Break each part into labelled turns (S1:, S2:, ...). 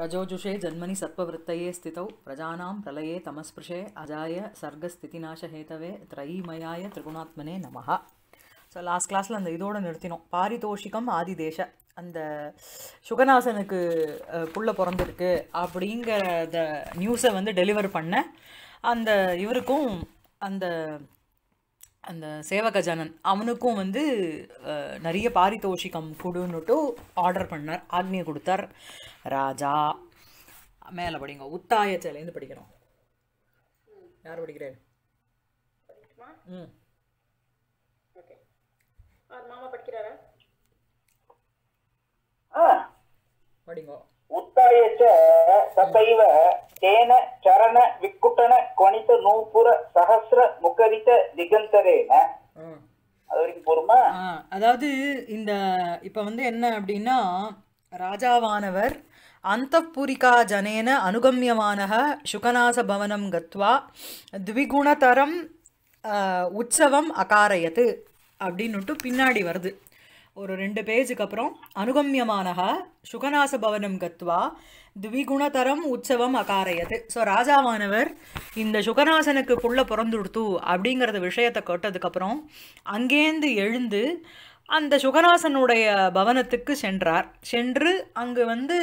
S1: ரஜோஜுஷே ஜன்மனி सत्त्ववृत्तये ஸ்திதௌ பிரஜானாம் பிரலயே தமஸ்பிருஷே அஜாய சர்க்கஸ்திதிநாசஹேதவே திரைமயாய திரிகுணாத்மனே நமஹா so last கிளாஸில் அந்த இதோடு நிறுத்தினோம் பாரிதோஷிகம் ஆதிதேஷ அந்த சுகநாசனுக்கு புள்ள பிறந்திருக்கு அப்படிங்கிற நியூஸை வந்து டெலிவர் பண்ண அந்த இவருக்கும் அந்த அந்த சேவகஜானன் அவனுக்கும் வந்து நிறைய பாரித்தோஷிகம் கொடுன்னுட்டு ஆர்டர் பண்ணார் ஆக்னியை கொடுத்தார் ராஜா மேலே படிங்க உத்தாய சேலேருந்து படிக்கிறோம் யார் படிக்கிறேன் ம் படிங்கோ அதாவது இந்த இப்ப வந்து என்ன அப்படின்னா ராஜாவானவர் அந்தப்புரிகா ஜனேன அனுகமியமானக சுகநாச பவனம் கத்வா த்விகுணதரம் உற்சவம் அகாரயத்து அப்படின்னுட்டு பின்னாடி வருது ஒரு ரெண்டு பேஜுக்கு அப்புறம் அனுகம்யமான சுகநாச பவனம் கத்வா திவிகுணதரம் உற்சவம் அகாரையது ஸோ ராஜாவானவர் இந்த சுகநாசனுக்கு புள்ள பிறந்துடுத்து அப்படிங்கிறத விஷயத்தை கேட்டதுக்கப்புறம் அங்கேருந்து எழுந்து அந்த சுகநாசனுடைய பவனத்துக்கு சென்றார் சென்று அங்கு வந்து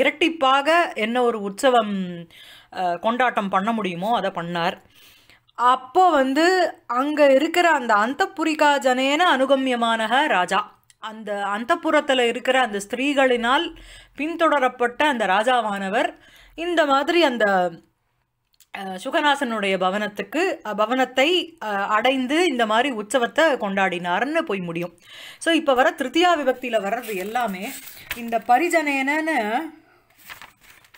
S1: இரட்டிப்பாக என்ன ஒரு உற்சவம் கொண்டாட்டம் பண்ண முடியுமோ அதை பண்ணார் அப்போ வந்து அங்கே இருக்கிற அந்த அந்த புரிகாஜனேன ஜனேன அனுகமியமானக ராஜா அந்த அந்தப்புறத்தில் இருக்கிற அந்த ஸ்திரீகளினால் பின்தொடரப்பட்ட அந்த ராஜாவானவர் இந்த மாதிரி அந்த சுகநாசனுடைய பவனத்துக்கு பவனத்தை அடைந்து இந்த மாதிரி உற்சவத்தை கொண்டாடினார்னு போய் முடியும் ஸோ இப்போ வர திருத்தியா விபக்தியில் வர்றது எல்லாமே இந்த பரிஜனேனன்னு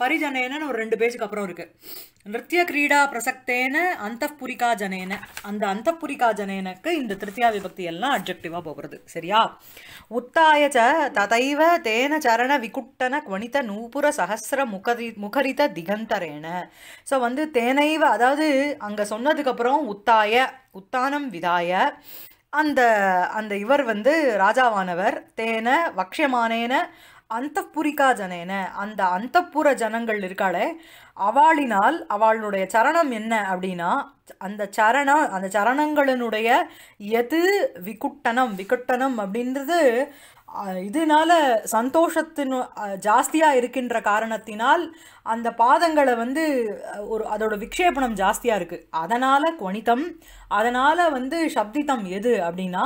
S1: பரிஜனேனன்னு ஒரு ரெண்டு பேஜுக்கு அப்புறம் இருக்குது நிறிய பிரசக்தேன அந்தப்புரிகா ஜனேன அந்த அந்தப்புரிகா ஜனேனுக்கு இந்த திருத்தியா விபக்தி எல்லாம் அப்ஜெக்டிவா போகிறது சரியா உத்தாயச்ச ததைவ தேன சரண விகுட்டன குவனித நூபுர சகசிர முகரி முகரித திகந்தரேன ஸோ வந்து தேனைவ அதாவது அங்கே சொன்னதுக்கப்புறம் உத்தாய உத்தானம் விதாய அந்த அந்த இவர் வந்து ராஜாவானவர் தேன வக்ஷமானேன அந்த புரிக்கா ஜனேன அந்த அந்த புற ஜனங்கள் இருக்காளே அவாளினால் அவளுடைய சரணம் என்ன அப்படின்னா அந்த சரணம் அந்த சரணங்களினுடைய எது விக்குட்டனம் விக்குட்டனம் அப்படின்றது இதனால சந்தோஷத்தின் ஜாஸ்தியாக இருக்கின்ற காரணத்தினால் அந்த பாதங்களை வந்து ஒரு அதோட விக்ஷேபணம் ஜாஸ்தியாக இருக்குது அதனால் குவணித்தம் அதனால் வந்து சப்திதம் எது அப்படின்னா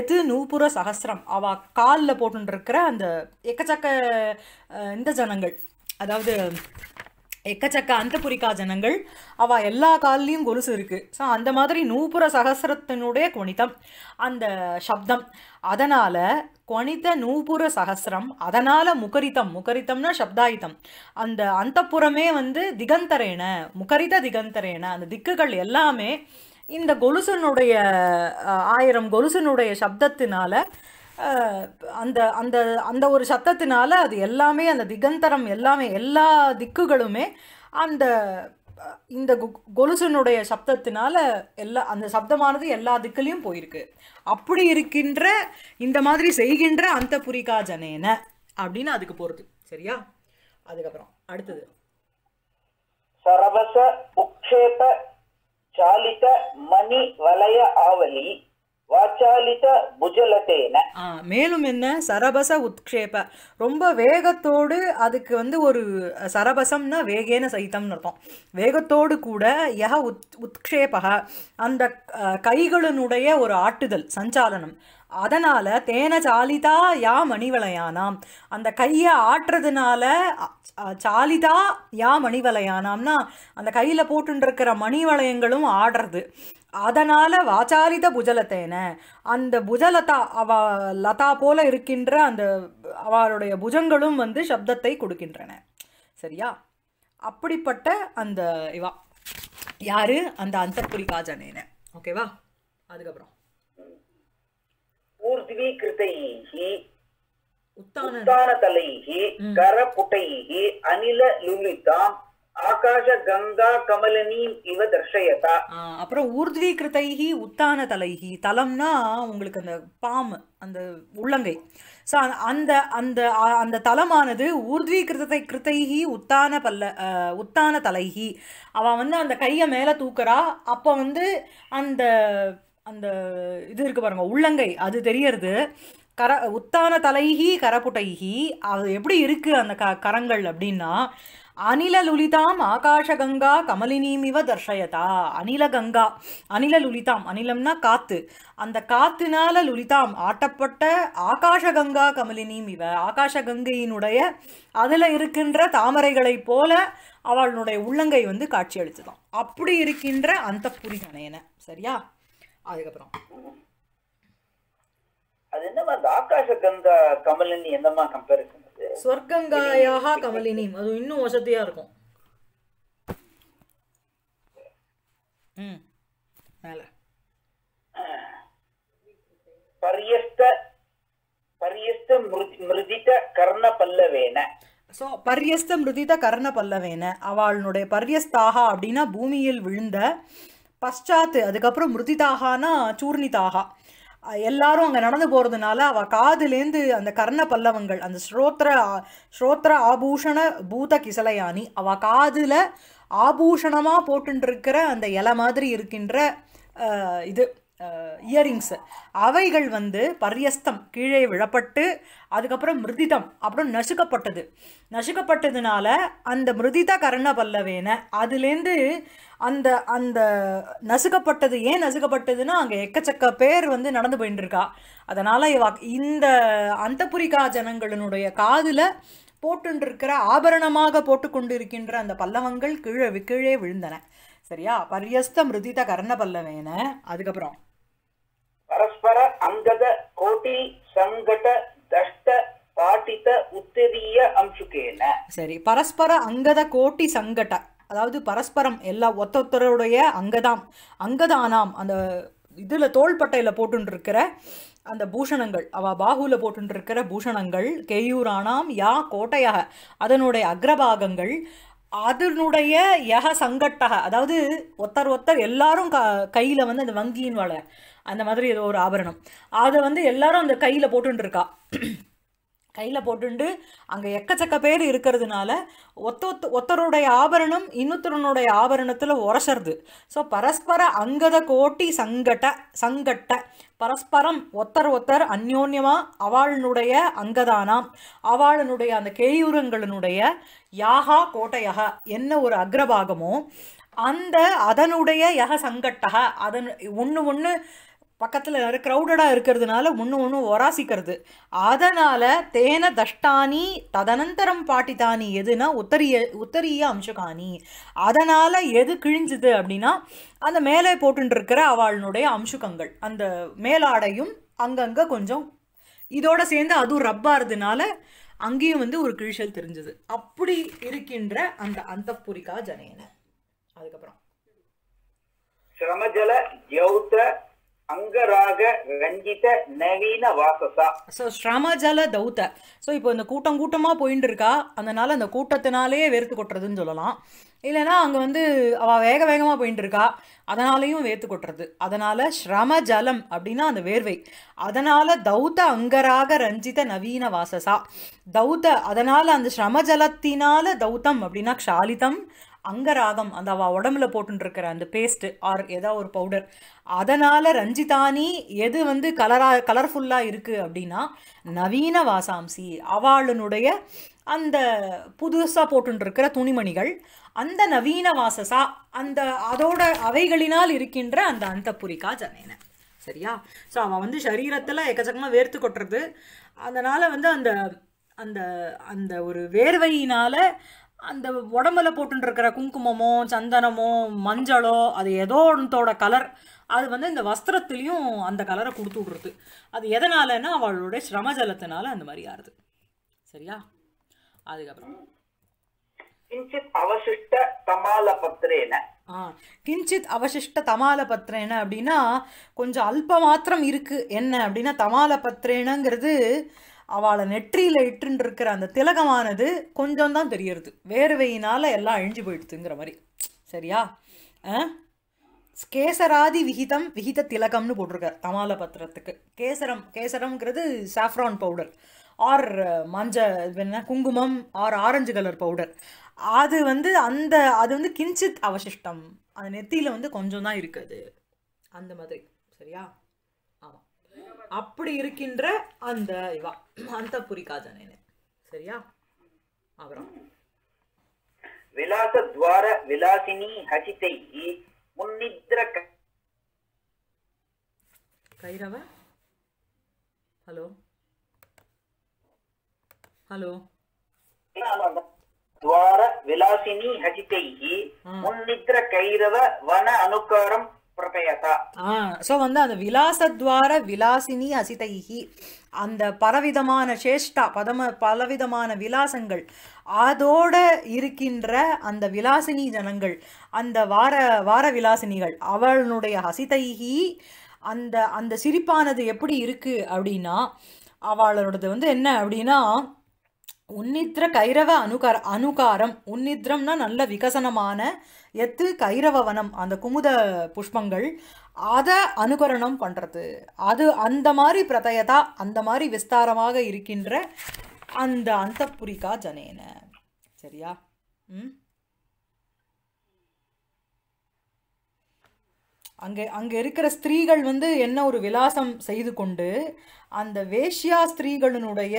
S1: எது நூப்புற சகசிரம் அவ காலில் போட்டுருக்கிற அந்த எக்கச்சக்க இந்த ஜனங்கள் அதாவது எக்கச்சக்க புரிக்கா ஜனங்கள் அவ எல்லா கால்லையும் கொலுசு இருக்குது ஸோ அந்த மாதிரி நூப்புற சகசிரத்தினுடைய குணிதம் அந்த சப்தம் அதனால் குணித நூபுர சகசிரம் அதனால் முகரித்தம் முகரித்தம்னா சப்தாயுதம் அந்த புறமே வந்து திகந்தரேன முகரித திகந்தரேன அந்த திக்குகள் எல்லாமே இந்த கொலுசனுடைய ஆயிரம் கொலுசனுடைய சப்தத்தினால அந்த அந்த அந்த ஒரு சத்தத்தினால அது எல்லாமே அந்த திகந்தரம் எல்லாமே எல்லா திக்குகளுமே அந்த இந்த கொலுசனுடைய சப்தத்தினால எல்லா அந்த சப்தமானது எல்லா திக்குலேயும் போயிருக்கு அப்படி இருக்கின்ற இந்த மாதிரி செய்கின்ற அந்த புரிகா ஜனேன அப்படின்னு அதுக்கு போகிறது சரியா அதுக்கப்புறம் அடுத்தது
S2: சரவச உக்ஷேப சாலித மணி வலய ஆவலி
S1: மேலும் என்ன சரபச உத்க்ஷேப ரொம்ப வேகத்தோடு அதுக்கு வந்து ஒரு சரபசம்னா வேகேன சைத்தம்னு இருக்கும் வேகத்தோடு கூட யக உத் உத்க்ஷேபக அந்த கைகளினுடைய ஒரு ஆட்டுதல் சஞ்சாலனம் அதனால் தேன சாலிதா யா மணிவளையானாம் அந்த கையை ஆட்டுறதுனால சாலிதா யா மணிவளையானாம்னா அந்த கையில் போட்டுருக்கிற மணிவளையங்களும் ஆடுறது அதனால் வாச்சாலித புஜலத்தேன அந்த புஜலதா அவ லதா போல இருக்கின்ற அந்த அவளுடைய புஜங்களும் வந்து சப்தத்தை கொடுக்கின்றன சரியா அப்படிப்பட்ட அந்த இவா யார் அந்த அந்தப்புரிகாஜனேன ஓகேவா அதுக்கப்புறம்
S2: ஊர்திவீகிருத்தைः उत्तानतलैः करपुटैः இவ தர்ஷயதா
S1: அப்புறம் உத்தான தலைஹி தலம்னா உங்களுக்கு அந்த பாம் அந்த உள்ளங்கை அந்த அந்த அந்த தலமானது ஊர்த்வி கிருத்தை உத்தான பல்ல உத்தான தலைகி அவன் வந்து அந்த கையை மேலே தூக்குறா அப்போ வந்து அந்த அந்த இது இருக்குது பாருங்க உள்ளங்கை அது தெரியறது கர உத்தான தலைகி கரப்புட்டைகி அது எப்படி இருக்குது அந்த க கரங்கள் அப்படின்னா அனில லுலிதாம் ஆகாஷகங்கா இவ தர்ஷயதா அனில கங்கா அனில லுலிதாம் அனிலம்னா காத்து அந்த காத்தினால லுலிதாம் ஆட்டப்பட்ட ஆகாஷகங்கா ஆகாஷ ஆகாஷகங்கையினுடைய அதில் இருக்கின்ற தாமரைகளைப் போல அவளுடைய உள்ளங்கை வந்து காட்சியளிச்சதாம் அப்படி இருக்கின்ற அந்த புரிகணேன சரியா அதுக்கப்புறம்
S2: அது என்னமா அந்த ஆகாஷ கங்கா கமலினி என்னமா கம்பேரிசன்
S1: சொர்க்கங்காயாக கமலினி அது இன்னும் வசதியா இருக்கும்
S2: ம் மேல பரியஸ்த பரியஸ்த மிருதித கர்ண பல்லவேன ஸோ
S1: பரியஸ்த மிருதித கர்ண பல்லவேன அவளுடைய பரியஸ்தாக அப்படின்னா பூமியில் விழுந்த பஷ்சாத்து அதுக்கப்புறம் மிருதிதாகானா சூர்ணிதாகா எல்லாரும் அங்கே நடந்து போகிறதுனால அவள் காதுலேருந்து அந்த கர்ண பல்லவங்கள் அந்த ஸ்ரோத்ர ஸ்ரோத்ர ஆபூஷண பூத கிசலையானி அவள் காதில் ஆபூஷணமாக போட்டுருக்கிற அந்த இலை மாதிரி இருக்கின்ற இது இயரிங்ஸு அவைகள் வந்து பரியஸ்தம் கீழே விழப்பட்டு அதுக்கப்புறம் மிருதிதம் அப்புறம் நசுக்கப்பட்டது நசுக்கப்பட்டதுனால அந்த மிருதித கர்ண பல்லவேன அதுலேருந்து அந்த அந்த நசுக்கப்பட்டது ஏன் நசுக்கப்பட்டதுன்னா அங்கே எக்கச்சக்க பேர் வந்து நடந்து போயின்னு இருக்கா அதனால் இந்த அந்தபுரிகா ஜனங்களினுடைய காதில் போட்டுருக்கிற ஆபரணமாக போட்டுக்கொண்டு இருக்கின்ற அந்த பல்லவங்கள் கீழே கீழே விழுந்தன சரியா பரியஸ்த மிருதித கர்ண பல்லவேன அதுக்கப்புறம்
S2: பரஸ்பர அங்கத கோட்டி சங்கட தஷ்ட பாட்டித உத்திரிய அம்சுக்கேன
S1: சரி பரஸ்பர அங்கத கோட்டி சங்கட அதாவது பரஸ்பரம் எல்லா ஒத்தொத்தருடைய அங்கதாம் அங்கதானாம் அந்த இதில் தோள்பட்டையில் போட்டுருக்கிற அந்த பூஷணங்கள் அவ பாகுவில் போட்டுருக்கிற பூஷணங்கள் கேயூரானாம் யா கோட்டையாக அதனுடைய அக்ரபாகங்கள் அதனுடைய யக சங்கட்டக அதாவது ஒத்தர் ஒத்தர் எல்லாரும் க கையில் வந்து அந்த வங்கியின் வளை அந்த மாதிரி ஏதோ ஒரு ஆபரணம் அதை வந்து எல்லாரும் அந்த கையில் போட்டுருக்கா கையில் போட்டுண்டு அங்கே எக்கச்சக்க பேர் இருக்கிறதுனால ஒத்த ஒத்த ஒத்தருடைய ஆபரணம் இன்னொருத்தருனுடைய ஆபரணத்தில் உரசறது ஸோ பரஸ்பர அங்கத கோட்டி சங்கட்ட சங்கட்ட பரஸ்பரம் ஒத்தர் ஒத்தர் அந்யோன்யமாக அவாளினுடைய அங்கதானாம் அவாளினுடைய அந்த கேயூரங்களினுடைய யாகா கோட்டையாக என்ன ஒரு அக்ரபாகமோ அந்த அதனுடைய யக சங்கட்டக அதன் ஒன்று ஒன்று பக்கத்தில் க்ரௌடடாக இருக்கிறதுனால ஒன்று ஒன்று ஒராசிக்கிறது அதனால் தேன தஷ்டானி ததனந்தரம் பாட்டிதானி எதுனா உத்தரிய உத்தரிய அம்சகாணி அதனால் எது கிழிஞ்சுது அப்படின்னா அந்த மேலே போட்டுருக்கிற அவளுடைய அம்சுகங்கள் அந்த மேலாடையும் அங்கங்கே கொஞ்சம் இதோடு சேர்ந்து அதுவும் ரப்பாகிறதுனால அங்கேயும் வந்து ஒரு கிழிச்சல் தெரிஞ்சது அப்படி இருக்கின்ற அந்த அந்த புரிக்கா ஜனேன
S2: அதுக்கப்புறம் சிரமஜல ஜௌத்த அங்கராக ரஞ்சித நவீன வாசசா
S1: ஸோ ஸ்ராமஜல தௌத்த ஸோ இப்போ இந்த கூட்டம் கூட்டமாக போயின்னு இருக்கா அதனால அந்த கூட்டத்தினாலேயே வேர்த்து கொட்டுறதுன்னு சொல்லலாம் இல்லைன்னா அங்கே வந்து அவ வேக வேகமாக போயிட்டு இருக்கா அதனாலையும் வேர்த்து கொட்டுறது அதனால் ஸ்ரம ஜலம் அப்படின்னா அந்த வேர்வை அதனால் தௌத்த அங்கராக ரஞ்சித நவீன வாசசா தௌத்த அதனால் அந்த ஸ்ரம ஜலத்தினால தௌத்தம் அப்படின்னா க்ஷாலிதம் அங்கராகம் அந்த அவள் உடம்புல போட்டுருக்கிற அந்த பேஸ்ட்டு ஆர் ஏதோ ஒரு பவுடர் அதனால் ரஞ்சிதானி எது வந்து கலராக கலர்ஃபுல்லாக இருக்குது அப்படின்னா நவீன வாசாம்சி அவளுடைய அந்த புதுசாக போட்டுருக்கிற துணிமணிகள் அந்த நவீன வாசசா அந்த அதோட அவைகளினால் இருக்கின்ற அந்த அந்த புரிக்கா ஜனேன சரியா ஸோ அவன் வந்து சரீரத்தில் எக்கச்சக்கமாக வேர்த்து கொட்டுறது அதனால் வந்து அந்த அந்த அந்த ஒரு வேர்வையினால் அந்த உடம்புல போட்டுருக்கிற குங்குமமோ சந்தனமோ மஞ்சளோ அது ஏதோ ஒன்றோட கலர் அது வந்து இந்த வஸ்திரத்துலேயும் அந்த கலரை கொடுத்து விட்றது அது எதனாலன்னா அவளுடைய சிரமஜலத்தினால அந்த மாதிரி ஆறுது
S2: சரியா அதுக்கப்புறம் அவசிஷ்ட தமால
S1: கிஞ்சித் அவசிஷ்ட தமால பத்திரேன அப்படின்னா கொஞ்சம் அல்ப மாத்திரம் இருக்கு என்ன அப்படின்னா தமால பத்திரேனங்கிறது அவளை நெற்றியில் இட்டுன்னு இருக்கிற அந்த திலகமானது கொஞ்சம் தான் தெரியறது வேர்வையினால் எல்லாம் அழிஞ்சு போயிடுதுங்கிற மாதிரி சரியா கேசராதி விகிதம் விகித திலகம்னு போட்டிருக்கார் தமால பத்திரத்துக்கு கேசரம் கேசரம்ங்கிறது சாஃப்ரான் பவுடர் ஆர் மஞ்ச என்ன குங்குமம் ஆர் ஆரஞ்சு கலர் பவுடர் அது வந்து அந்த அது வந்து கிஞ்சித் அவசிஷ்டம் அந்த நெத்தியில் வந்து கொஞ்சம் தான் இருக்குது அந்த மாதிரி சரியா ஆமாம் அப்படி இருக்கின்ற அந்த இவா ಅಂತಃಪುರಿ ಖಜಾನೆನೆ ಸರಿಯಾ
S2: ಅವರ ವಿಲಾಸ ದ್ವಾರ ವಿಲಾಸಿನಿ ಹಸಿತೈ ಮುನ್ನಿದ್ರ
S1: ಕೈರವ ಹಲೋ ಹಲೋ
S2: ದ್ವಾರ ವಿಲಾಸಿನಿ ಹಸಿತೈ ಮುನ್ನಿದ್ರ ಕೈರವ ವನ ಅನುಕಾರಂ
S1: ஸோ வந்து அந்த விலாசத்வார விலாசினி அசிதைஹி அந்த பலவிதமான சேஷ்டா பதம பலவிதமான விலாசங்கள் அதோட இருக்கின்ற அந்த விலாசினி ஜனங்கள் அந்த வார வார விலாசினிகள் அவளுடைய அசிதைஹி அந்த அந்த சிரிப்பானது எப்படி இருக்கு அப்படின்னா அவளோடது வந்து என்ன அப்படின்னா உன்னித்ர கைரவ அனுகார அனுகாரம் உன்னித்ரம்னா நல்ல விகசனமான எத்து கைரவவனம் அந்த குமுத புஷ்பங்கள் அதை அனுகரணம் பண்ணுறது அது அந்த மாதிரி பிரதயதா அந்த மாதிரி விஸ்தாரமாக இருக்கின்ற அந்த அந்த புரிகா ஜனேன சரியா ம் அங்கே அங்கே இருக்கிற ஸ்திரீகள் வந்து என்ன ஒரு விலாசம் செய்து கொண்டு அந்த வேஷ்யா ஸ்திரீகளினுடைய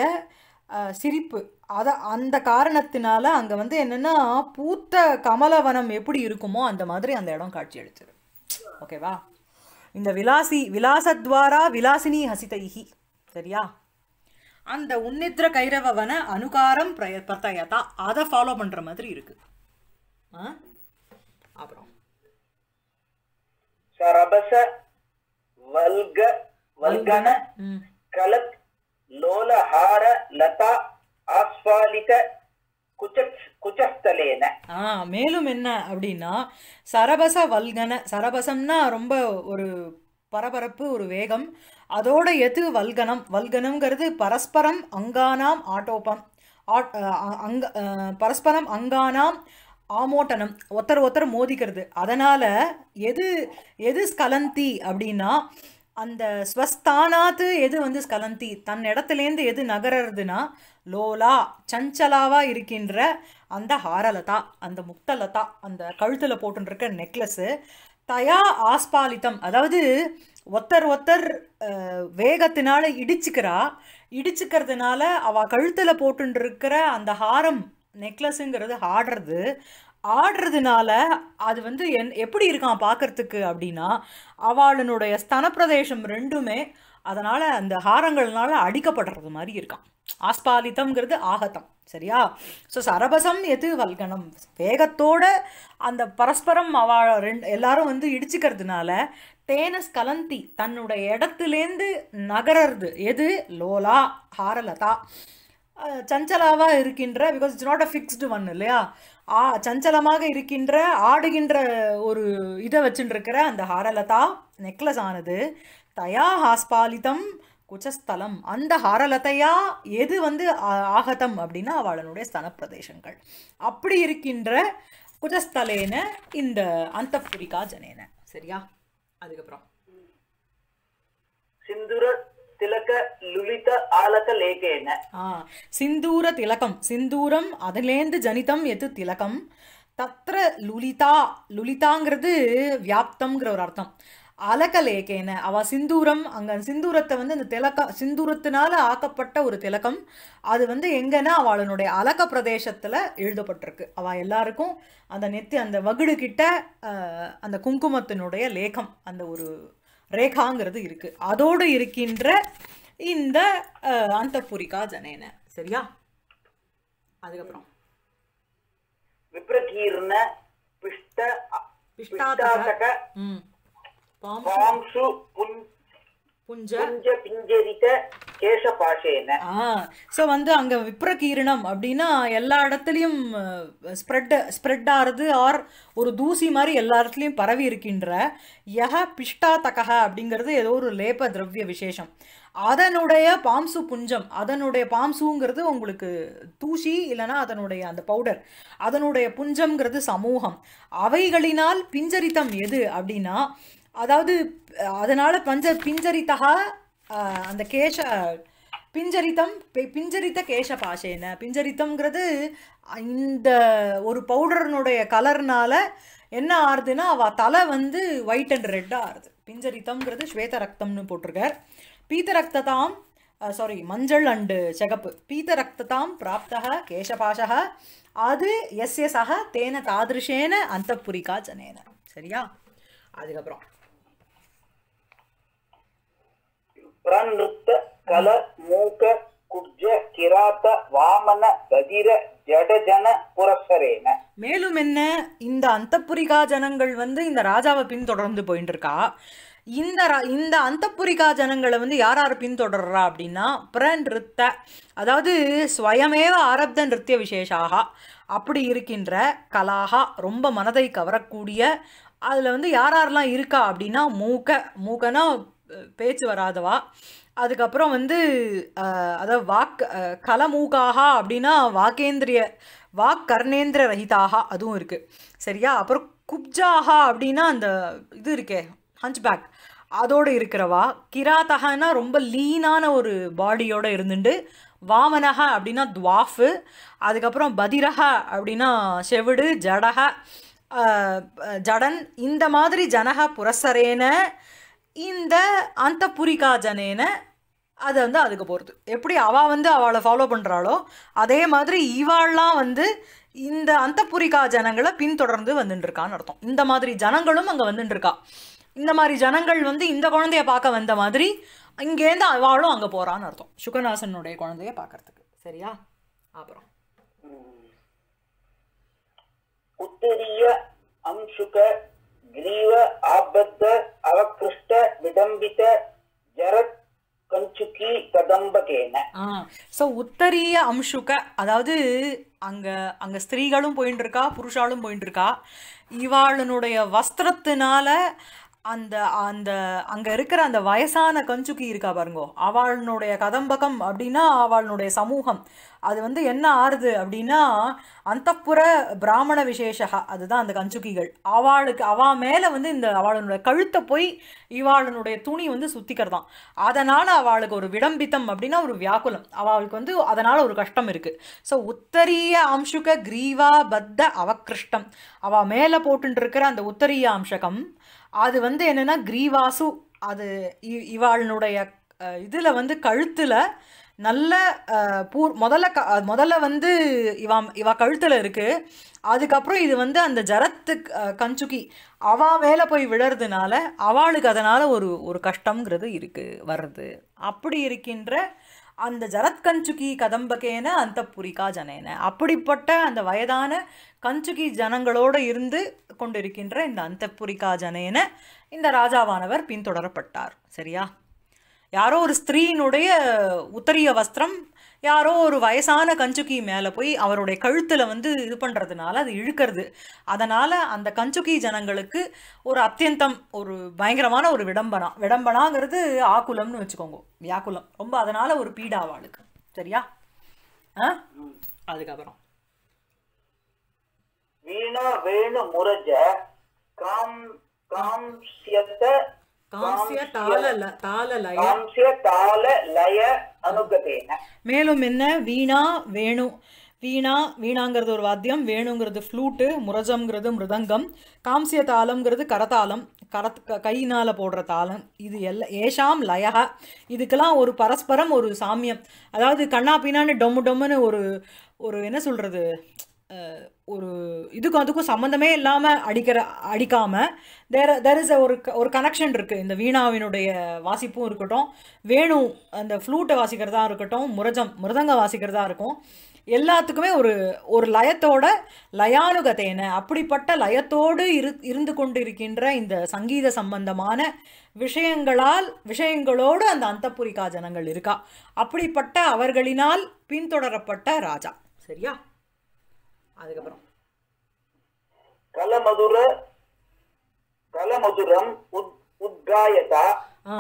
S1: சிரிப்பு அதை அந்த காரணத்தினால அங்கே வந்து என்னென்னா பூத்த கமலவனம் எப்படி இருக்குமோ அந்த மாதிரி அந்த இடம் காட்சி அளிச்சது ஓகேவா இந்த விலாசி விலாசத்வாரா விலாசினி ஹசிதைஹி சரியா அந்த உன்னித்திர கைரவவன அனுகாரம் பிரய அதை ஃபாலோ பண்ணுற மாதிரி இருக்கு
S2: அப்புறம் சரபச வல்க வல்கன கலத்
S1: மேலும் என்ன அப்படின்னா சரபச வல்கன சரபசம்னா ரொம்ப ஒரு பரபரப்பு ஒரு வேகம் அதோட எது வல்கனம் வல்கனம்ங்கிறது பரஸ்பரம் அங்கானாம் ஆட்டோபம் அங்க பரஸ்பரம் அங்கானாம் ஆமோட்டனம் ஒருத்தர் ஒருத்தர் மோதிக்கிறது அதனால எது எது ஸ்கலந்தி அப்படின்னா அந்த ஸ்வஸ்தானாத்து எது வந்து ஸ்கலந்தி தன் இடத்துலேருந்து எது நகரறதுனா லோலா சஞ்சலாவாக இருக்கின்ற அந்த ஹாரலதா அந்த முக்தலதா அந்த கழுத்தில் போட்டுருக்க நெக்லஸ்ஸு தயா ஆஸ்பாலித்தம் அதாவது ஒத்தர் ஒத்தர் வேகத்தினால இடிச்சுக்கிறா இடிச்சுக்கிறதுனால அவள் கழுத்தில் போட்டுருக்கிற அந்த ஹாரம் நெக்லஸுங்கிறது ஆடுறது ஆடுறதுனால அது வந்து என் எப்படி இருக்கான் பார்க்கறதுக்கு அப்படின்னா அவளுடைய ஸ்தன பிரதேசம் ரெண்டுமே அதனால் அந்த ஹாரங்கள்னால அடிக்கப்படுறது மாதிரி இருக்கான் ஆஸ்பாலித்தம்ங்கிறது ஆகத்தம் சரியா ஸோ சரபசம் எது வல்கணம் வேகத்தோட அந்த பரஸ்பரம் அவள் ரெண்டு எல்லாரும் வந்து இடிச்சுக்கிறதுனால தேனஸ் கலந்தி தன்னுடைய இடத்துலேருந்து நகரறது எது லோலா ஹாரலதா சஞ்சலாவாக இருக்கின்ற because it's not a fixed one இல்லையா சஞ்சலமாக இருக்கின்ற ஆடுகின்ற ஒரு இதை வச்சுருக்கிற அந்த ஹாரலதா நெக்லஸ் ஆனது தயா ஹாஸ்பாலிதம் குச்சஸ்தலம் அந்த ஹாரலதையா எது வந்து ஆகதம் அப்படின்னா அவளனுடைய ஸ்தன பிரதேசங்கள் அப்படி இருக்கின்ற குஜஸ்தலேன இந்த அந்த புரிகா ஜனேன
S2: சரியா அதுக்கப்புறம் சிந்துர திலக லுலித ஆலக லேகேன
S1: சிந்தூர திலகம் சிந்தூரம் அதுலேந்து ஜனிதம் எது திலகம் தத்ர லுலிதா லுலிதாங்கிறது வியாப்தம்ங்கிற ஒரு அர்த்தம் அலகலேகேன அவ சிந்தூரம் அங்க சிந்தூரத்தை வந்து இந்த திலக்க சிந்தூரத்தினால ஆக்கப்பட்ட ஒரு திலக்கம் அது வந்து எங்கன்னா அவளுடைய அலக பிரதேசத்துல எழுதப்பட்டிருக்கு அவ எல்லாருக்கும் அந்த நெத்தி அந்த வகுடு கிட்ட அந்த குங்குமத்தினுடைய லேகம் அந்த ஒரு ரேகாங்கிறது இருக்கு அதோடு இருக்கின்ற இந்த அந்த புரிகா ஜனேன சரியா அதுக்கப்புறம்
S2: பாம்சு புஞ்ச பிஞ்சரித
S1: ஸோ வந்து அங்கே விப்ரகீரணம் அப்படின்னா எல்லா இடத்துலையும் ஸ்ப்ரெட் ஸ்ப்ரெட் ஆகிறது ஆர் ஒரு தூசி மாதிரி எல்லா இடத்துலையும் பரவி இருக்கின்ற யஹ பிஷ்டா தகக அப்படிங்கிறது ஏதோ ஒரு லேப திரவிய விசேஷம் அதனுடைய பாம்சு புஞ்சம் அதனுடைய பாம்சுங்கிறது உங்களுக்கு தூசி இல்லைன்னா அதனுடைய அந்த பவுடர் அதனுடைய புஞ்சம்ங்கிறது சமூகம் அவைகளினால் பிஞ்சரித்தம் எது அப்படின்னா அதாவது அதனால் பஞ்ச பிஞ்சரித்தகா அந்த கேஷ பிஞ்சரித்தம் பிஞ்சரித்த கேஷ பாஷேன பிஞ்சரித்தம்ங்கிறது இந்த ஒரு பவுடர்னுடைய கலர்னால என்ன ஆறுதுன்னா அவ தலை வந்து ஒயிட் அண்ட் ரெட்டாக ஆறுது பிஞ்சரித்தம்ங்கிறது ஸ்வேத ரத்தம்னு போட்டிருக்கார் பீத்த ரத்ததாம் சாரி மஞ்சள் அண்டு செகப்பு பீத்த ரத்ததாம் பிராப்தக கேசபாஷக அது எஸ் எஸ் ஆக தேன தாதிருஷேன அந்த புரிக்கா ஜனேன சரியா
S2: அதுக்கப்புறம் பிரநிறுத்த கல மூக்க குட்ஜ கிராத்த வாமன கதிர ஜடஜன புரசரேன
S1: மேலும் என்ன இந்த அந்தப்புரிகா ஜனங்கள் வந்து இந்த ராஜாவை பின்தொடர்ந்து போயிட்டு இருக்கா இந்த இந்த அந்தப்புரிகா ஜனங்களை வந்து யார் யார் பின்தொடர்றா அப்படின்னா நிறுத்த அதாவது ஸ்வயமேவ ஆரப்த நிறுத்திய விசேஷாக அப்படி இருக்கின்ற கலாகா ரொம்ப மனதை கவரக்கூடிய அதில் வந்து யார் யாரெல்லாம் இருக்கா அப்படின்னா மூக்க மூக்கனா பேச்சு வராதவா அதுக்கப்புறம் வந்து அதாவது வாக் கலமூகாகா அப்படின்னா வாக்கேந்திரிய வாக்கர்ணேந்திர ரஹிதாக அதுவும் இருக்குது சரியா அப்புறம் குப்ஜாகா அப்படின்னா அந்த இது இருக்கே பேக் அதோடு இருக்கிறவா கிராத்தகன்னா ரொம்ப லீனான ஒரு பாடியோடு இருந்துட்டு வாமனக அப்படின்னா துவாஃபு அதுக்கப்புறம் பதிரக அப்படின்னா செவிடு ஜடக ஜடன் இந்த மாதிரி ஜனக புரசரேன இந்த அந்த புரிகா ஜனேன அது வந்து அதுக்கு போகிறது எப்படி அவள் வந்து அவளை ஃபாலோ பண்ணுறாளோ அதே மாதிரி இவாள்லாம் வந்து இந்த அந்த புரிகா ஜனங்களை பின்தொடர்ந்து வந்துட்டுருக்கான்னு அர்த்தம் இந்த மாதிரி ஜனங்களும் அங்கே வந்துட்டுருக்கா இந்த மாதிரி ஜனங்கள் வந்து இந்த குழந்தைய பார்க்க வந்த மாதிரி இங்கேருந்து அவளும் அங்கே போகிறான்னு அர்த்தம் சுகநாசனுடைய குழந்தைய பார்க்கறதுக்கு சரியா
S2: அப்புறம் உத்தரிய அம்சுக ग्रीव ஆபத்த अवकृष्ट विदम्बित जरत् கஞ்சுக்கி கதம்பகேன
S1: சோ உத்தரிய அம்சுக அதாவது அங்க அங்க ஸ்திரீகளும் போயிட்டு இருக்கா புருஷாலும் போயிட்டு இருக்கா இவாளனுடைய வஸ்திரத்தினால அந்த அந்த அங்க இருக்கிற அந்த வயசான கஞ்சுக்கி இருக்கா பாருங்கோ அவளுடைய கதம்பகம் அப்படின்னா அவளுடைய சமூகம் அது வந்து என்ன ஆறுது அப்படின்னா அந்தப்புற பிராமண விசேஷா அதுதான் அந்த கஞ்சுக்கிகள் அவளுக்கு அவா மேலே வந்து இந்த அவளுடைய கழுத்தை போய் இவாளனுடைய துணி வந்து சுத்திக்கிறதான் அதனால் அவளுக்கு ஒரு விடம்பித்தம் அப்படின்னா ஒரு வியாக்குலம் அவளுக்கு வந்து அதனால் ஒரு கஷ்டம் இருக்குது ஸோ உத்தரிய அம்சுக கிரீவா பத்த அவகிருஷ்டம் அவள் மேலே போட்டுருக்கிற அந்த உத்தரிய அம்சகம் அது வந்து என்னென்னா கிரீவாசு அது இவாளினுடைய இதில் வந்து கழுத்தில் நல்ல பூர் முதல்ல க முதல்ல வந்து இவா இவா கழுத்தில் இருக்குது அதுக்கப்புறம் இது வந்து அந்த ஜரத்து கஞ்சுக்கி அவா மேலே போய் விழறதுனால அவளுக்கு அதனால் ஒரு ஒரு கஷ்டங்கிறது இருக்குது வர்றது அப்படி இருக்கின்ற அந்த ஜரத் கஞ்சுக்கி கதம்பகேன அந்த புரிகா ஜனேன அப்படிப்பட்ட அந்த வயதான கஞ்சுக்கி ஜனங்களோடு இருந்து கொண்டிருக்கின்ற இந்த அந்த ஜனேன இந்த ராஜாவானவர் பின்தொடரப்பட்டார் சரியா யாரோ ஒரு ஸ்திரீயினுடைய உத்தரிய வஸ்திரம் யாரோ ஒரு வயசான கஞ்சுக்கி மேலே போய் அவருடைய கழுத்தில் வந்து இது பண்ணுறதுனால அது இழுக்கிறது அதனால் அந்த கஞ்சுக்கி ஜனங்களுக்கு ஒரு அத்தியந்தம் ஒரு பயங்கரமான ஒரு விடம்பனா விடம்பனாங்கிறது ஆக்குலம்னு வச்சுக்கோங்க வியாக்குலம் ரொம்ப அதனால் ஒரு பீடாவாளுக்கு சரியா
S2: ஆ அதுக்கப்புறம் வீணா வேணு முரஜ காம் காம்சியத
S1: மேலும் என்ன வீணா வேணு வீணா வீணாங்கிறது ஒரு வாத்தியம் வேணுங்கிறது ஃப்ளூட்டு முரஜம்ங்கிறது மிருதங்கம் காம்சிய தாளம்ங்கிறது கரதாளம் கரத் கையினால் போடுற தாளம் இது எல்லா ஏஷாம் லயகா இதுக்கெல்லாம் ஒரு பரஸ்பரம் ஒரு சாமியம் அதாவது கண்ணா பீனான்னு டொம்மு டொம்முன்னு ஒரு ஒரு என்ன சொல்கிறது ஒரு இதுக்கும் அதுக்கும் சம்மந்தமே இல்லாமல் அடிக்கிற அடிக்காமல் தேர் தேர் இஸ் ஒரு ஒரு கனெக்ஷன் இருக்குது இந்த வீணாவினுடைய வாசிப்பும் இருக்கட்டும் வேணும் அந்த ஃப்ளூட்டை வாசிக்கிறதா இருக்கட்டும் முரஜம் மிருதங்க வாசிக்கிறதா இருக்கும் எல்லாத்துக்குமே ஒரு ஒரு லயத்தோட லயானுகதேன அப்படிப்பட்ட லயத்தோடு இரு இருந்து கொண்டு இருக்கின்ற இந்த சங்கீத சம்பந்தமான விஷயங்களால் விஷயங்களோடு அந்த அந்தப்புரிக்கா ஜனங்கள் இருக்கா அப்படிப்பட்ட அவர்களினால் பின்தொடரப்பட்ட ராஜா சரியா
S2: அதுக்கப்புறம் கலமதுர கலமதுரம் உத்காயதா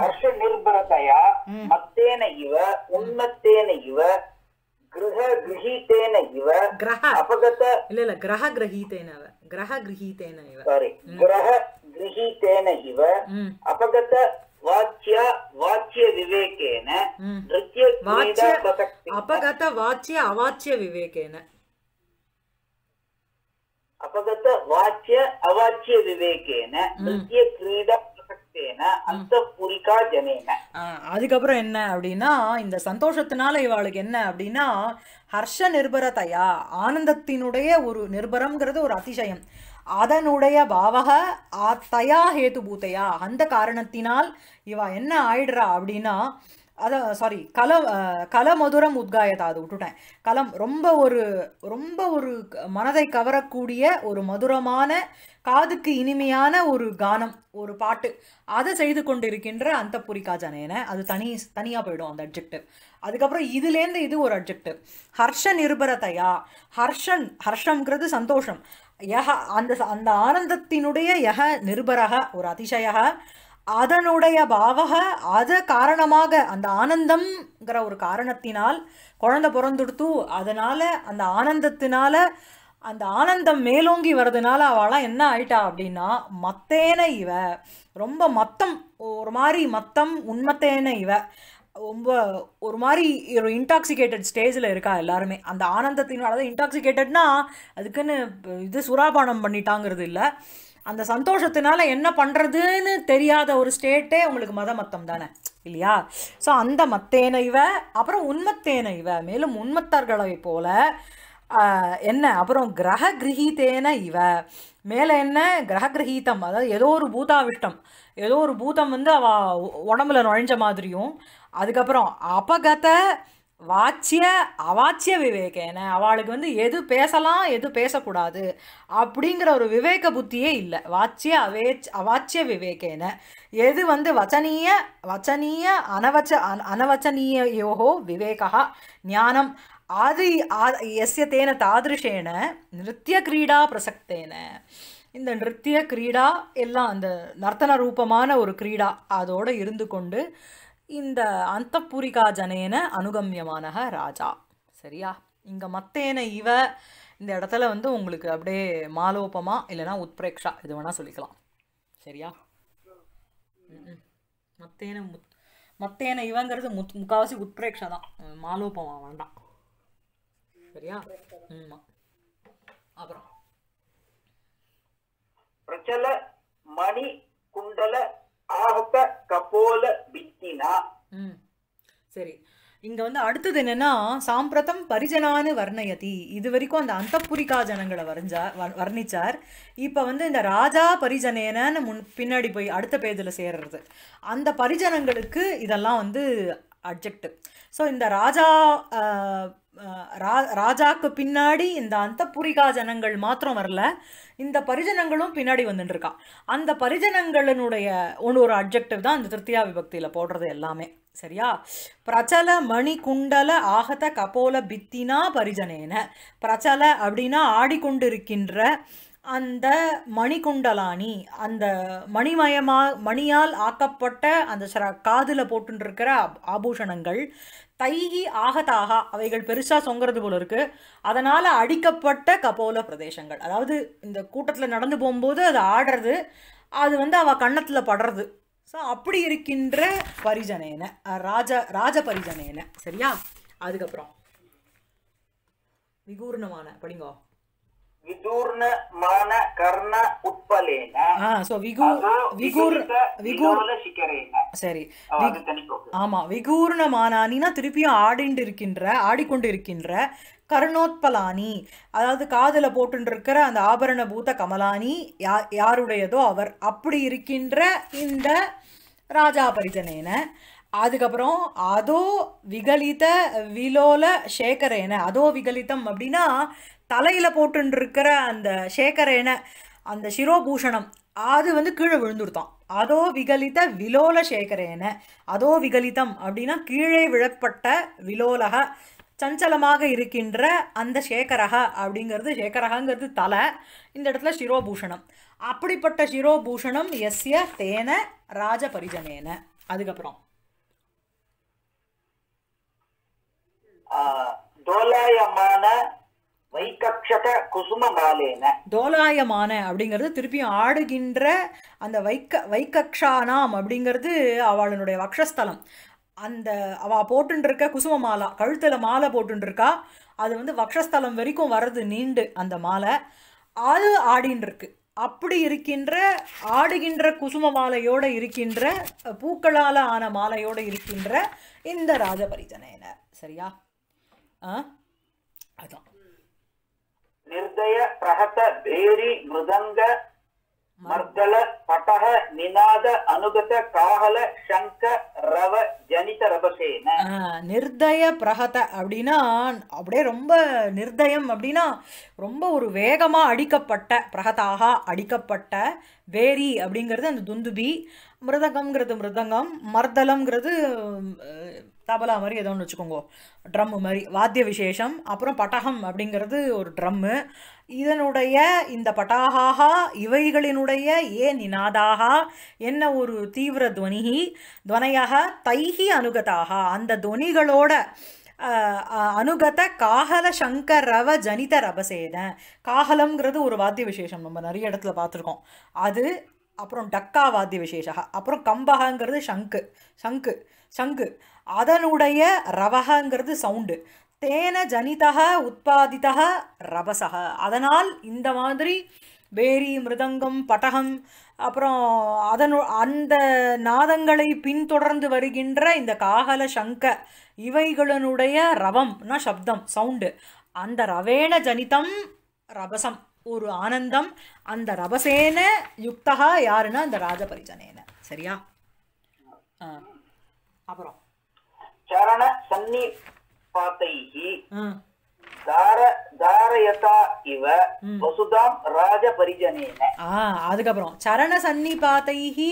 S2: ஹர்ஷ நிர்பரதயா மத்தேன இவ உன்னத்தேன இவ கிரக கிரகீத்தேன இவ கிரக அபகத இல்ல இல்ல கிரக
S1: கிரகீத்தேன இவ கிரக கிரகீத்தேன இவ சாரி கிரக
S2: கிரகீத்தேன இவ அபகத விவேகேன நிருத்ய அபகத அவாச்சிய விவேகேன அபகத वाच्य अवाच्य विवेकेन नित्य
S1: அதுக்கப்புறம் என்ன அப்படின்னா இந்த சந்தோஷத்தினால இவாளுக்கு என்ன அப்படின்னா ஹர்ஷ நிர்பரதையா ஆனந்தத்தினுடைய ஒரு நிர்பரம்ங்கிறது ஒரு அதிசயம் அதனுடைய பாவக தயா ஹேது பூத்தையா அந்த காரணத்தினால் இவா என்ன ஆயிடுறா அப்படின்னா அதான் சாரி கல கலமதுரம் உத்காயதா அது விட்டுட்டேன் கலம் ரொம்ப ஒரு ரொம்ப ஒரு மனதை கவரக்கூடிய ஒரு மதுரமான காதுக்கு இனிமையான ஒரு கானம் ஒரு பாட்டு அதை செய்து கொண்டிருக்கின்ற அந்த புரிக்கா ஜனேன அது தனி தனியாக போயிடும் அந்த அப்ஜெக்டிவ் அதுக்கப்புறம் இதுலேருந்து இது ஒரு அப்ஜெக்டிவ் ஹர்ஷ நிருபரத்தையா ஹர்ஷன் ஹர்ஷங்கிறது சந்தோஷம் யஹ அந்த அந்த ஆனந்தத்தினுடைய யஹ நிருபரக ஒரு அதிசய அதனுடைய பாவக அது காரணமாக அந்த ஆனந்தம்ங்கிற ஒரு காரணத்தினால் குழந்த பிறந்துடுத்து அதனால் அந்த ஆனந்தத்தினால அந்த ஆனந்தம் மேலோங்கி வர்றதுனால அவளாம் என்ன ஆயிட்டா அப்படின்னா மத்தேன இவ ரொம்ப மத்தம் ஒரு மாதிரி மத்தம் உண்மத்தேன இவ ரொம்ப ஒரு மாதிரி ஒரு இன்டாக்சிகேட்டட் ஸ்டேஜில் இருக்கா எல்லாருமே அந்த ஆனந்தத்தினால தான் இன்டாக்சிகேட்டட்னா அதுக்குன்னு இது சுறாபானம் பண்ணிட்டாங்கிறது இல்லை அந்த சந்தோஷத்தினால என்ன பண்ணுறதுன்னு தெரியாத ஒரு ஸ்டேட்டே உங்களுக்கு மத மத்தம் தானே இல்லையா ஸோ அந்த மத்தேன இவ அப்புறம் உண்மத்தேன இவ மேலும் உண்மத்தர்களை போல என்ன அப்புறம் கிரக கிரகீத்தேன இவ மேலே என்ன கிரக கிரகீத்தம் அதாவது ஏதோ ஒரு பூதாவிஷ்டம் ஏதோ ஒரு பூதம் வந்து அவ உடம்புல நுழைஞ்ச மாதிரியும் அதுக்கப்புறம் அபகத வாட்சிய அவாச்சிய விவேகேன அவளுக்கு வந்து எது பேசலாம் எது பேசக்கூடாது அப்படிங்கிற ஒரு விவேக புத்தியே இல்லை வாட்சிய அவே அவாச்சிய விவேகேன எது வந்து வச்சனீய வச்சனீய அனவச்ச அனவச்சனீய யோகோ விவேகா ஞானம் ஆதி எஸ்ய தேன தாதிருஷேன நிருத்திய கிரீடா பிரசக்தேன இந்த நிருத்திய கிரீடா எல்லாம் அந்த நர்த்தன ரூபமான ஒரு கிரீடா அதோடு இருந்து கொண்டு இந்த அந்தப்புரிகா ஜனேன அனுகமியமானக ராஜா சரியா இங்கே மத்தேன இவ இந்த இடத்துல வந்து உங்களுக்கு அப்படியே மாலோபமா இல்லைனா உத்பிரேக்ஷா இது வேணால் சொல்லிக்கலாம் சரியா மத்தேன முத் மத்தேன இவங்கிறது முத் முக்காவாசி உத்பிரேக்ஷா தான் மாலோபமா வேண்டாம்
S2: சரியா ஆமா அப்புறம் பிரச்சல மணி குண்டல ஆவக கபோல பித்தினா சரி
S1: இங்க வந்து அடுத்தது என்னன்னா சாம்பிரதம் பரிஜனானு வர்ணயதி இது வரைக்கும் அந்த அந்தப்புரிக்கா ஜனங்களை வரைஞ்சா வர்ணிச்சார் இப்போ வந்து இந்த ராஜா பரிஜனேனன்னு முன் பின்னாடி போய் அடுத்த பேஜில் சேர்றது அந்த பரிஜனங்களுக்கு இதெல்லாம் வந்து அப்ஜெக்டிவ் ஸோ இந்த ராஜா ரா ராஜாக்கு பின்னாடி இந்த அந்த புரிகா ஜனங்கள் மாத்திரம் வரல இந்த பரிஜனங்களும் பின்னாடி வந்துட்டுருக்கா அந்த பரிஜனங்களினுடைய ஒன்று ஒரு அப்ஜெக்டிவ் தான் இந்த திருத்தியா விபக்தியில் போடுறது எல்லாமே சரியா பிரச்சல மணி குண்டல ஆகத்த கபோல பித்தினா பரிஜனேன பிரச்சல அப்படின்னா ஆடிக்கொண்டிருக்கின்ற அந்த மணிகுண்டலானி அந்த மணிமயமா மணியால் ஆக்கப்பட்ட அந்த சர காதில் போட்டுருக்கிற ஆபூஷணங்கள் தைகி ஆகதாக அவைகள் பெருசாக சொங்கிறது போல இருக்குது அதனால் அடிக்கப்பட்ட கபோல பிரதேசங்கள் அதாவது இந்த கூட்டத்தில் நடந்து போகும்போது அது ஆடுறது அது வந்து அவள் கன்னத்தில் படுறது ஸோ அப்படி இருக்கின்ற பரிஜனேன ராஜ ராஜ பரிஜனேன சரியா அதுக்கப்புறம் விகூர்ணமான படிங்கோ சரி ஆமா விகூர்ண திருப்பியும் ஆடிண்டு இருக்கின்ற ஆடிக்கொண்டு இருக்கின்ற கர்ணோத்பலானி அதாவது காதல இருக்கிற அந்த ஆபரண பூத்த கமலானி யா யாருடையதோ அவர் அப்படி இருக்கின்ற இந்த ராஜா பரிஜனேன அதுக்கப்புறம் அதோ விகலித விலோல சேகரேன அதோ விகலிதம் அப்படின்னா தலையில் போட்டுருக்கிற அந்த சேகரேன அந்த சிரோபூஷணம் அது வந்து கீழே விழுந்துருத்தான் அதோ விகலித விலோல சேகரேன அதோ விகலிதம் அப்படின்னா கீழே விழப்பட்ட விலோலக சஞ்சலமாக இருக்கின்ற அந்த சேகரக அப்படிங்கிறது சேகரகங்கிறது தலை இந்த இடத்துல சிரோபூஷணம் அப்படிப்பட்ட சிரோபூஷணம் எஸ்ய தேன பரிஜனேன அதுக்கப்புறம்
S2: தோலாயமான குசும
S1: தோலாயமான அப்படிங்கிறது திருப்பியும் ஆடுகின்ற அந்த வைக்க வைக்கக்ஷானாம் அப்படிங்கிறது அவளுடைய வக்ஷஸ்தலம் அந்த அவ போட்டுருக்க குசும மாலா கழுத்தில் மாலை போட்டுருக்கா அது வந்து வக்ஷஸ்தலம் வரைக்கும் வர்றது நீண்டு அந்த மாலை அது ஆடின்னு இருக்கு அப்படி இருக்கின்ற ஆடுகின்ற குசும மாலையோடு இருக்கின்ற பூக்களால் ஆன மாலையோடு இருக்கின்ற இந்த
S2: ராஜபரிஜனையினர் சரியா ஆ அதான் நிர்தய பிரகத பேரி மிருதங்க மர்தல பட்டக நினாத அனுகத காகல சங்க ரவ ஜனித ரபசேன
S1: நிர்தய பிரகத அப்படின்னா அப்படியே ரொம்ப நிர்தயம் அப்படின்னா ரொம்ப ஒரு வேகமாக அடிக்கப்பட்ட பிரகதாக அடிக்கப்பட்ட வேரி அப்படிங்கிறது அந்த துந்துபி மிருதகம்ங்கிறது மிருதங்கம் மர்தலம்ங்கிறது தபலா மாதிரி ஏதோ ஒன்று வச்சுக்கோங்க ட்ரம்மு மாதிரி வாத்திய விசேஷம் அப்புறம் பட்டகம் அப்படிங்கிறது ஒரு ட்ரம்மு இதனுடைய இந்த பட்டாகாக இவைகளினுடைய ஏ நினாதாக என்ன ஒரு தீவிர துவனிகி துவனையாக தைகி அனுகதாக அந்த துவனிகளோட அனுகத காகல சங்கரவ ரவ ஜனித ரபசேன காகலம்ங்கிறது ஒரு வாத்திய விசேஷம் நம்ம நிறைய இடத்துல பார்த்துருக்கோம் அது அப்புறம் டக்கா வாத்திய விசேஷம் அப்புறம் கம்பகங்கிறது ஷங்கு சங்கு சங்கு அதனுடைய ரவகங்கிறது சவுண்டு தேன ஜனிதக உற்பாதிதக ரபசக அதனால் இந்த மாதிரி வேரி மிருதங்கம் பட்டகம் அப்புறம் அதனு அந்த நாதங்களை பின்தொடர்ந்து வருகின்ற இந்த காகல சங்க இவைகளினுடைய ரவம்னா சப்தம் சவுண்டு அந்த ரவேண ஜனிதம் ரபசம் ஒரு ஆனந்தம் அந்த ரபசேன யுக்தகா யாருன்னா அந்த
S2: ராஜபரிஜனேன
S1: சரியா அப்புறம்
S2: சரண தார தாரயதா இவ
S1: ஆ அதுக்கப்புறம் சரண சன்னிபாத்தைஹி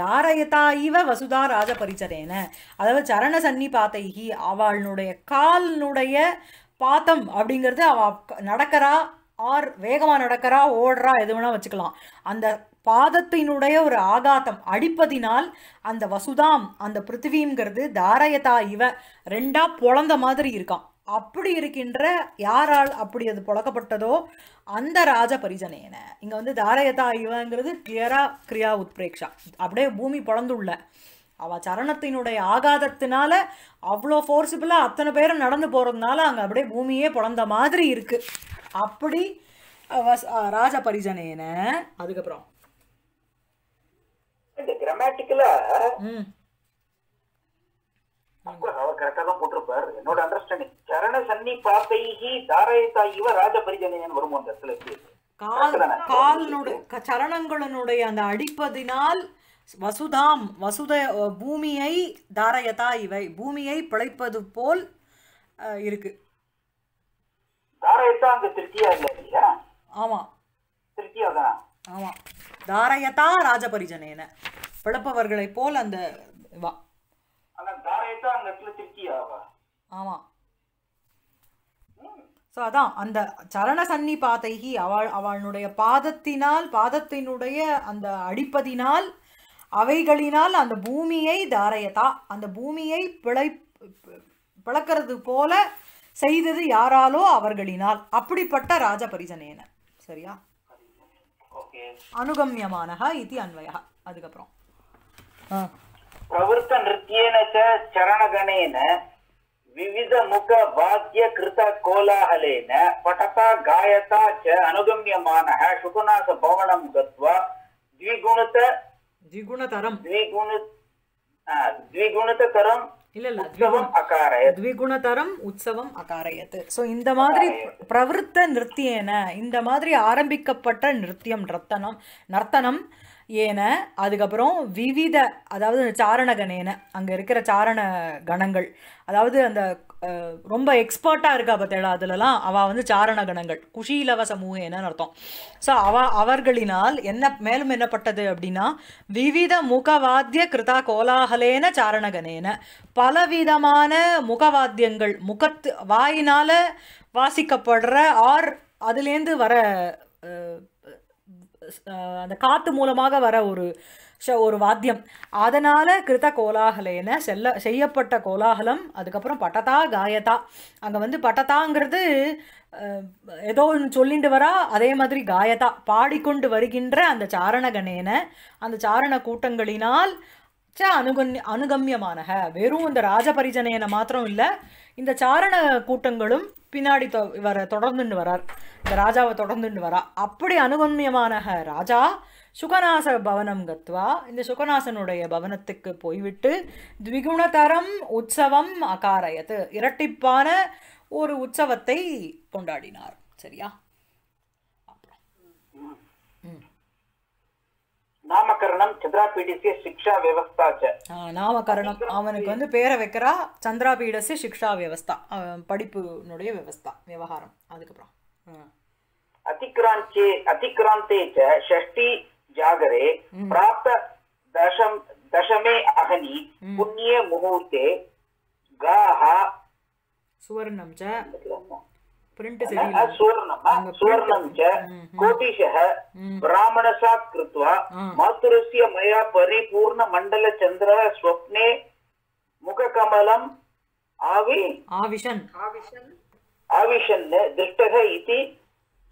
S1: தாரயதா இவ வசுதா ராஜ பரிச்சரேன அதாவது சரண சன்னிபாத்தைஹி அவளுடைய கால்னுடைய பாத்தம் அப்படிங்கிறது அவ நடக்கிறா ஆர் வேகமாக நடக்கிறா ஓடுறா எது வேணால் வச்சுக்கலாம் அந்த பாதத்தினுடைய ஒரு ஆகாதம் அடிப்பதினால் அந்த வசுதாம் அந்த பிருத்திவிங்கிறது தாரயதா இவ ரெண்டா பொழந்த மாதிரி இருக்கான் அப்படி இருக்கின்ற யாரால் அப்படி அது புழக்கப்பட்டதோ அந்த ராஜ பரிஜனேன இங்கே வந்து தாரயதா இவங்கிறது கிளியரா கிரியா உத்பிரேக்ஷா அப்படியே பூமி பொழந்துள்ள அவ சரணத்தினுடைய ஆகாதத்தினால அவ்வளோ ஃபோர்ஸிபிளாக அத்தனை பேரும் நடந்து போகிறதுனால அங்கே அப்படியே பூமியே பிறந்த மாதிரி இருக்குது அப்படி ராஜ பரிஜனேன அதுக்கப்புறம்
S2: இந்த கரெக்டா தான் என்னோட சரண சன்னி இவ வரும் அந்த
S1: சரணங்களுடைய அந்த அடிப்பதினால் வசுதாம் வசுத பூமியை தாரயதா இவை பூமியை பிழைப்பது
S2: போல் இருக்கு அங்க திருப்தியா ஆமா திருப்தியா ஆமாம்
S1: தாரயதா ராஜபரிஜனேன பிழப்பவர்களை போல் அந்த வா ஆமாம் ஸோ அதான் அந்த சரண சன்னி பாதைகி அவள் அவளுடைய பாதத்தினால் பாதத்தினுடைய அந்த அடிப்பதினால் அவைகளினால் அந்த பூமியை தாரயதா அந்த பூமியை பிழை பிளக்கிறது போல செய்தது யாராலோ அவர்களினால் அப்படிப்பட்ட ராஜபரிஜனேன சரியா अनुगम्यमानः इति अन्वयः
S2: அதுக்கப்புறம் प्रवृत्त नृत्येन च चरणगणेन विविध मुख वाद्य कृत कोलाहलेन पठता गायता च अनुगम्यमानः शुकुनास भवनं गत्वा द्विगुणत द्विगुणतरं द्विगुण द्विगुणतकरं இல்ல
S1: உற்சவம் அகாரயத் ஸோ இந்த மாதிரி பிரவருத்த நிறுத்தியன இந்த மாதிரி ஆரம்பிக்கப்பட்ட நிறுத்தியம் நர்த்தனம் நர்த்தனம் ஏன அதுக்கப்புறம் விவித அதாவது சாரண கணேன அங்கே இருக்கிற சாரண கணங்கள் அதாவது அந்த ரொம்ப எக்ஸ்பர்ட்டாக இருக்கா பார்த்தேடா அதுலலாம் அவள் வந்து சாரண கணங்கள் குஷிலவ சமூகேனன்னு அர்த்தம் ஸோ அவ அவர்களினால் என்ன மேலும் என்னப்பட்டது அப்படின்னா விவித முகவாத்திய கிருதா கோலாகலேன சாரணகனேன பலவிதமான முகவாத்தியங்கள் முகத்து வாயினால் வாசிக்கப்படுற ஆர் அதுலேருந்து வர அந்த காற்று மூலமாக வர ஒரு ஒரு வாத்தியம் அதனால் கிருத்த கோலாகலேன செல்ல செய்யப்பட்ட கோலாகலம் அதுக்கப்புறம் பட்டதா காயத்தா அங்கே வந்து பட்டதாங்கிறது ஏதோ ஒன்று சொல்லிட்டு வரா அதே மாதிரி காயத்தா பாடிக்கொண்டு வருகின்ற அந்த சாரணகனேன அந்த சாரண கூட்டங்களினால் ச அனுகன் அனுகமியமானக வெறும் இந்த ராஜபரிஜனையனை மாத்திரம் இல்லை இந்த சாரண கூட்டங்களும் பின்னாடி வர தொடர்ந்துன்னு வரார் இந்த ராஜாவை தொடர்ந்துன்னு வரா அப்படி அனுகன்யமான ராஜா சுகநாச பவனம் கத்வா இந்த சுகநாசனுடைய பவனத்துக்கு போய்விட்டு த்விகுணதரம் உற்சவம் அகாரயத்து இரட்டிப்பான ஒரு உற்சவத்தை கொண்டாடினார் சரியா
S2: நாமகரணம் சந்திராபீடசிய சிக்ஷா வியவஸ்தாச்ச
S1: நாமகரணம் அவனுக்கு வந்து பேரை வைக்கிறா சந்திராபீடசிய சிக்ஷா வியவஸ்தா படிப்புனுடைய வியவஸ்தா விவகாரம்
S2: அதுக்கப்புறம் அதிக்ராந்தே அதிக்ராந்தே ச ஷஷ்டி ஜாகரே பிராப்த தசம் தசமே அகனி புண்ணிய முகூர்த்தே காஹா சுவர்ணம் ச सुवर्णः सुवर्णं च कोटिशः ब्राह्मणसात् कृत्वा मातुरस्य मया परिपूर्णमण्डलचन्द्रः स्वप्ने मुखकमलम् आवि आविशन् आविशन् दृष्टः इति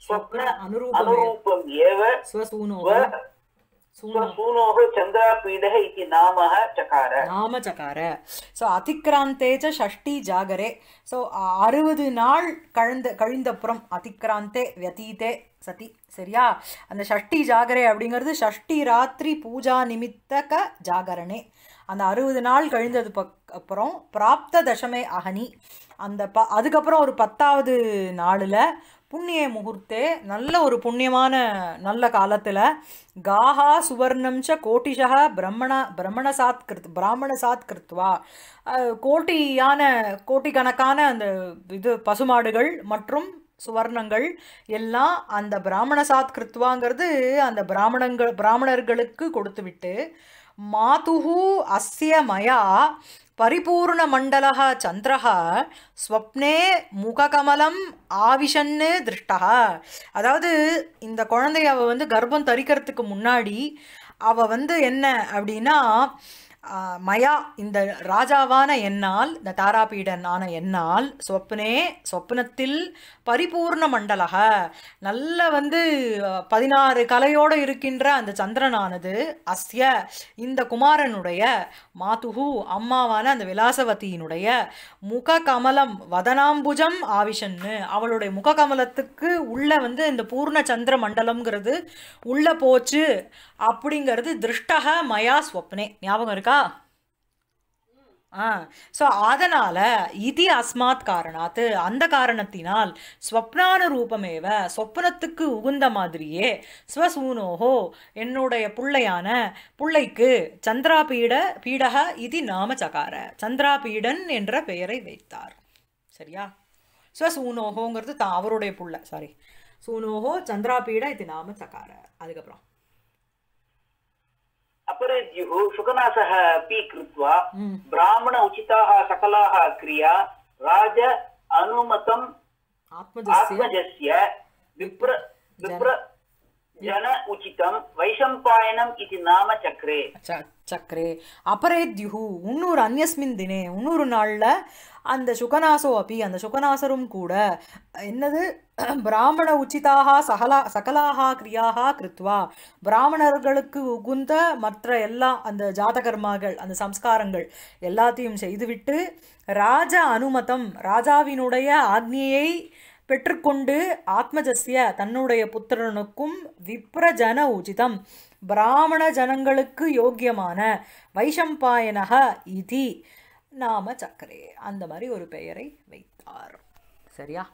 S2: स्वप्न अनुरूपम् एव स्वसूनो सूनोः चन्द्रापीडः इति
S1: ஸோ அதிக்ராந்தே ஷஷ்டி ஜாகரே ஸோ அறுபது நாள் கழிந்த கழிந்தப்புறம் அதிக்ராந்தே வியதீதே சதி சரியா அந்த ஷஷ்டி ஜாகரே அப்படிங்கிறது ஷஷ்டி ராத்திரி பூஜா நிமித்தக ஜாகரணே அந்த அறுபது நாள் கழிந்தது அப்புறம் பிராப்த தசமே அகனி அந்த ப அதுக்கப்புறம் ஒரு பத்தாவது நாளில் புண்ணிய முகூர்த்தே நல்ல ஒரு புண்ணியமான நல்ல காலத்தில் காஹா சுவர்ணம் ச கோட்டிஷா பிரம்மண பிரம்மண சாத் கிருத் பிராமண சாத் கிருத்வா கோட்டியான கணக்கான அந்த இது பசுமாடுகள் மற்றும் சுவர்ணங்கள் எல்லாம் அந்த பிராமண சாத் கிருத்வாங்கிறது அந்த பிராமணங்கள் பிராமணர்களுக்கு கொடுத்துவிட்டு மாதுகு அஸ்யமயா மயா परिपूर्णमण्डलः चन्द्रः ஸ்வப்னே முககமலம் ஆவிஷன்னு திருஷ்டா அதாவது இந்த குழந்தை அவள் வந்து கர்ப்பம் தரிக்கிறதுக்கு முன்னாடி அவள் வந்து என்ன அப்படின்னா மயா இந்த ராஜாவான என்னால் இந்த தாராபீடனான என்னால் சொப்னே சொப்னத்தில் பரிபூர்ண மண்டலக நல்ல வந்து பதினாறு கலையோடு இருக்கின்ற அந்த சந்திரனானது அஸ்ய இந்த குமாரனுடைய மாதுகு அம்மாவான அந்த விலாசவதியினுடைய முக கமலம் வதனாம்புஜம் ஆவிஷன்னு அவளுடைய முக கமலத்துக்கு உள்ளே வந்து இந்த பூர்ண சந்திர மண்டலம்ங்கிறது உள்ளே போச்சு அப்படிங்கிறது திருஷ்டக மயா ஸ்வப்னே ஞாபகம் இருக்கா இல்லையா ஸோ அதனால் இது அஸ்மாத் காரணாத்து அந்த காரணத்தினால் ஸ்வப்னான ரூபமேவ சொப்னத்துக்கு உகுந்த மாதிரியே ஸ்வசூனோஹோ என்னுடைய பிள்ளையான பிள்ளைக்கு சந்திராபீட பீடக இது நாம சகார சந்திராபீடன் என்ற பெயரை வைத்தார் சரியா ஸ்வசூனோஹோங்கிறது தான் அவருடைய புள்ள சாரி சூனோஹோ சந்திராபீட இது நாம சகார அதுக்கப்புறம்
S2: अपरद्युः शुकनासः अपि कृत्वा ब्राह्मण उचिताः सकलाः क्रिया राज अनुमतम् आत्मजस्य विप्र विप्र जन உச்சிதம் வைஷம்பாயனம் இது நாம சக்கரே
S1: சக்கரே அபரேத்யுஹு இன்னொரு அந்நியஸ்மின் தினே இன்னொரு நாள்ல அந்த சுகநாசோ அப்பி அந்த சுகநாசரும் கூட என்னது பிராமண உச்சிதாக சகலா சகலாக கிரியாக கிருத்வா பிராமணர்களுக்கு உகுந்த மற்ற எல்லா அந்த ஜாதகர்மாக்கள் அந்த சம்ஸ்காரங்கள் எல்லாத்தையும் செய்துவிட்டு ராஜ அனுமதம் ராஜாவினுடைய ஆக்னியை பெற்றுக்கொண்டு ஆத்மஜஸ்ய தன்னுடைய புத்திரனுக்கும் விப்ரஜன உச்சிதம் பிராமண ஜனங்களுக்கு யோக்கியமான வைஷம்பாயனக இதி நாம சக்கரே அந்த மாதிரி ஒரு பெயரை வைத்தார் சரியா